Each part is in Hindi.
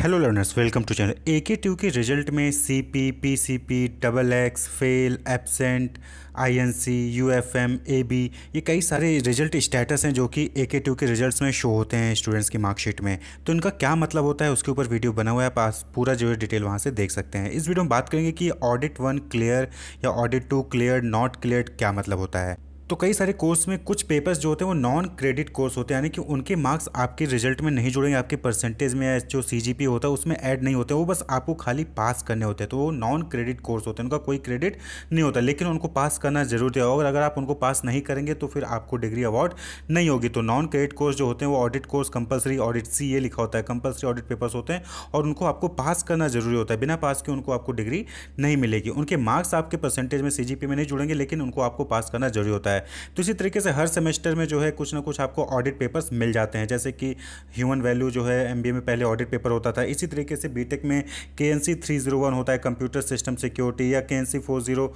hello learners welcome to channel A K T U के रिजल्ट में C P P C P double X fail absent I N C U F M A B ये कई सारे रिजल्ट स्टेटस हैं जो कि ए के टू के रिजल्ट्स में शो होते हैं स्टूडेंट्स की मार्कशीट में तो इनका क्या मतलब होता है उसके ऊपर वीडियो बना हुआ है आप पूरा जो है डिटेल वहाँ से देख सकते हैं इस वीडियो में बात करेंगे कि ऑडिट वन क्लियर या audit two clear not clear क्या मतलब होता है तो कई सारे कोर्स में कुछ पेपर्स जो होते हैं वो नॉन क्रेडिट कोर्स होते हैं यानी कि उनके मार्क्स आपके रिजल्ट में नहीं जुड़ेंगे आपके परसेंटेज में या जो सी होता है उसमें ऐड नहीं होते वो बस आपको खाली पास करने होते हैं तो वो नॉन क्रेडिट कोर्स होते हैं उनका कोई क्रेडिट नहीं होता लेकिन उनको पास करना जरूरी है और अगर आप उनको पास नहीं करेंगे तो फिर आपको डिग्री अवार्ड नहीं होगी तो नॉन क्रेडिट कोर्स जो होते हैं वो audit course compulsory audit C ये लिखा होता है कंपलसरी ऑडिट पेपर्स होते हैं और उनको आपको पास करना जरूरी होता है बिना पास के उनको आपको डिग्री नहीं मिलेगी उनके मार्क्स आपके परसेंटेज में सी में नहीं जुड़ेंगे लेकिन उनको आपको पास करना जरूरी होता है है तो इसी तरीके से हर सेमेस्टर में जो है कुछ ना कुछ आपको ऑडिट पेपर्स मिल जाते हैं जैसे कि ह्यूमन वैल्यू जो है एम में पहले ऑडिट पेपर होता था इसी तरीके से बी में के एन होता है कंप्यूटर सिस्टम सिक्योरिटी या के एन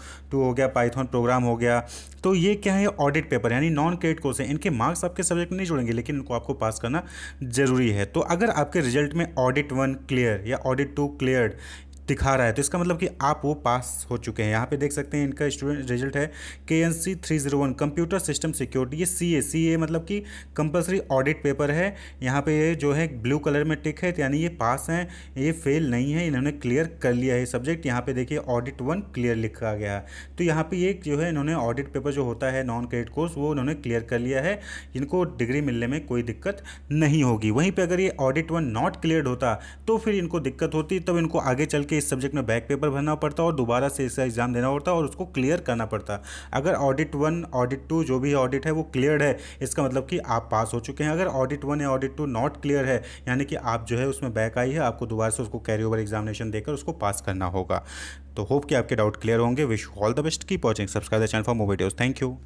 हो गया पाइथन प्रोग्राम हो गया तो ये क्या है ऑडिट पेपर यानी नॉन क्रेडिट कोर्स है इनके मार्क्स आपके सब्जेक्ट नहीं जुड़ेंगे लेकिन इनको आपको पास करना जरूरी है तो अगर आपके रिजल्ट में ऑडिट वन क्लियर या ऑडिट टू क्लियर दिखा रहा है तो इसका मतलब कि आप वो पास हो चुके हैं यहाँ पे देख सकते हैं इनका स्टूडेंट रिजल्ट है K N C three zero one computer system security ये सी ए सी ए मतलब कि कंपलसरी ऑडिट पेपर है यहाँ पे ये जो है ब्लू कलर में टिक है तो यानी ये पास हैं ये फेल नहीं है इन्होंने क्लियर कर लिया है सब्जेक्ट यहाँ पे देखिए ऑडिट वन क्लियर लिखा गया तो यहाँ पर एक जो है इन्होंने ऑडिट पेपर जो होता है नॉन क्रेडिट कोर्स वो इन्होंने क्लियर कर लिया है इनको डिग्री मिलने में कोई दिक्कत नहीं होगी वहीं पर अगर ये ऑडिट वन नॉट क्लियर होता तो फिर इनको दिक्कत होती तब इनको आगे चल के के इस सब्जेक्ट में बैक पेपर भरना पड़ता और दोबारा से इसका एग्जाम देना पड़ता और उसको क्लियर करना पड़ता अगर ऑडिट वन ऑडिट टू जो भी ऑडिट है वो क्लियर है इसका मतलब कि आप पास हो चुके हैं अगर ऑडिट वन या ऑडिट टू नॉट क्लियर है यानी कि आप जो है उसमें बैक आई है आपको दोबारा से उसको कैरी ओवर एग्जामिनेशन देकर उसको पास करना होगा तो होप कि आपके डाउट क्लियर होंगे विश ऑल द बेस्ट की पॉचिंग subscribe the channel for more videos thank you